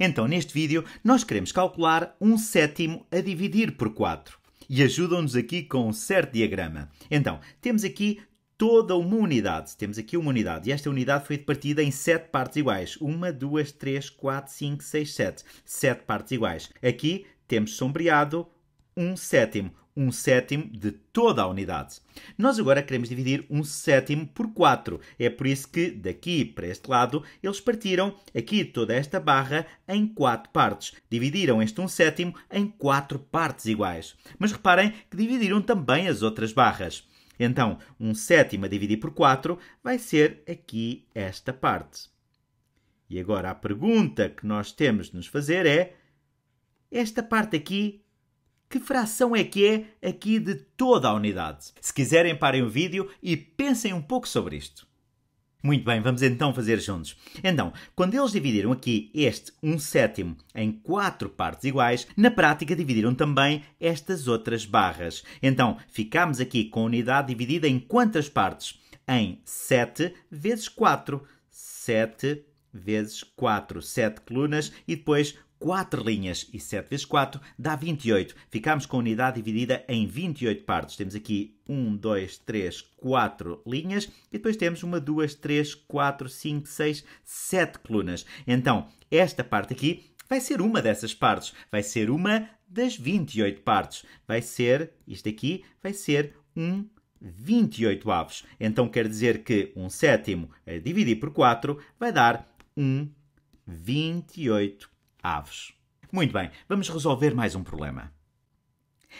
Então, neste vídeo, nós queremos calcular um sétimo a dividir por 4. E ajudam-nos aqui com um certo diagrama. Então, temos aqui toda uma unidade. Temos aqui uma unidade e esta unidade foi partida em 7 partes iguais. 1, 2, 3, 4, 5, 6, 7. 7 partes iguais. Aqui temos sombreado um sétimo. Um sétimo de toda a unidade. Nós agora queremos dividir um sétimo por 4. É por isso que, daqui para este lado, eles partiram aqui toda esta barra em 4 partes. Dividiram este 1 um sétimo em 4 partes iguais. Mas reparem que dividiram também as outras barras. Então, um sétimo a dividir por 4 vai ser aqui esta parte. E agora a pergunta que nós temos de nos fazer é: esta parte aqui que fração é que é aqui de toda a unidade? Se quiserem, parem o vídeo e pensem um pouco sobre isto. Muito bem, vamos então fazer juntos. Então, quando eles dividiram aqui este 1 um sétimo em quatro partes iguais, na prática dividiram também estas outras barras. Então, ficamos aqui com a unidade dividida em quantas partes? Em 7 vezes 4. 7 vezes 4, 7 colunas e depois 4 linhas e 7 vezes 4 dá 28. Ficamos com a unidade dividida em 28 partes. Temos aqui 1, 2, 3, 4 linhas e depois temos 1, 2, 3, 4, 5, 6, 7 colunas. Então, esta parte aqui vai ser uma dessas partes. Vai ser uma das 28 partes. Vai ser, isto aqui, vai ser um 28 avos. Então quer dizer que um sétimo dividido por 4 vai dar 1, 28 aves. Muito bem, vamos resolver mais um problema.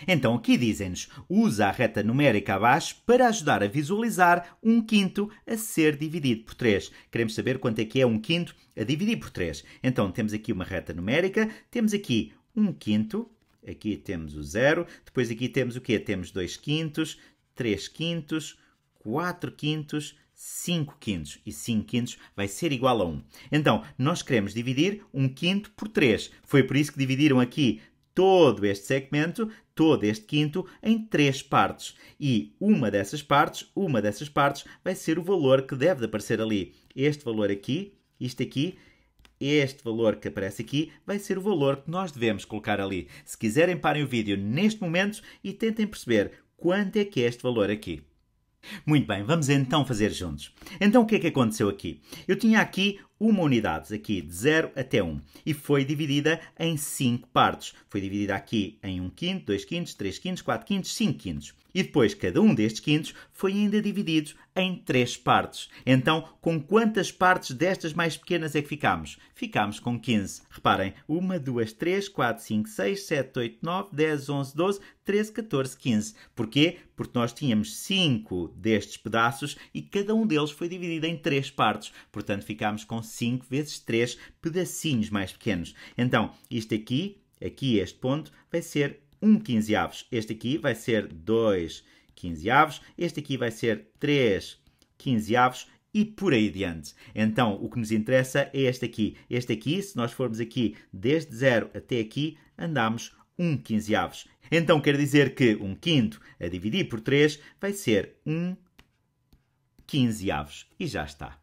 Então aqui dizem-nos, usa a reta numérica abaixo para ajudar a visualizar 1 quinto a ser dividido por 3. Queremos saber quanto é que é 1 quinto a dividir por 3. Então temos aqui uma reta numérica, temos aqui 1 quinto, aqui temos o zero, depois aqui temos o quê? Temos 2 quintos, 3 quintos, 4 quintos, 5 quintos. E 5 quintos vai ser igual a 1. Então, nós queremos dividir 1 quinto por 3. Foi por isso que dividiram aqui todo este segmento, todo este quinto, em três partes. E uma dessas partes, uma dessas partes, vai ser o valor que deve aparecer ali. Este valor aqui, isto aqui, este valor que aparece aqui vai ser o valor que nós devemos colocar ali. Se quiserem, parem o vídeo neste momento e tentem perceber quanto é que é este valor aqui. Muito bem, vamos então fazer juntos. Então o que é que aconteceu aqui? Eu tinha aqui uma unidade, aqui de 0 até 1, e foi dividida em 5 partes. Foi dividida aqui em 1 quinto, 2 quintos, 3 quintos, 4 quintos, 5 quintos. E depois cada um destes quintos foi ainda dividido em 3 partes. Então, com quantas partes destas mais pequenas é que ficamos? Ficamos com 15. Reparem, 1, 2, 3, 4, 5, 6, 7, 8, 9, 10, 11, 12, 13, 14, 15. Porquê? Porque nós tínhamos 5 destes pedaços e cada um deles foi dividido em 3 partes. Portanto, ficámos com 5 vezes 3 pedacinhos mais pequenos. Então, isto aqui, aqui este ponto, vai ser 1 quinzeavos. Este aqui vai ser 2 quinzeavos. Este aqui vai ser 3 quinzeavos e por aí diante. Então, o que nos interessa é este aqui. Este aqui, se nós formos aqui desde 0 até aqui, andamos 1 quinzeavos. Então, quer dizer que 1 quinto a dividir por 3 vai ser 1 quinzeavos. E já está.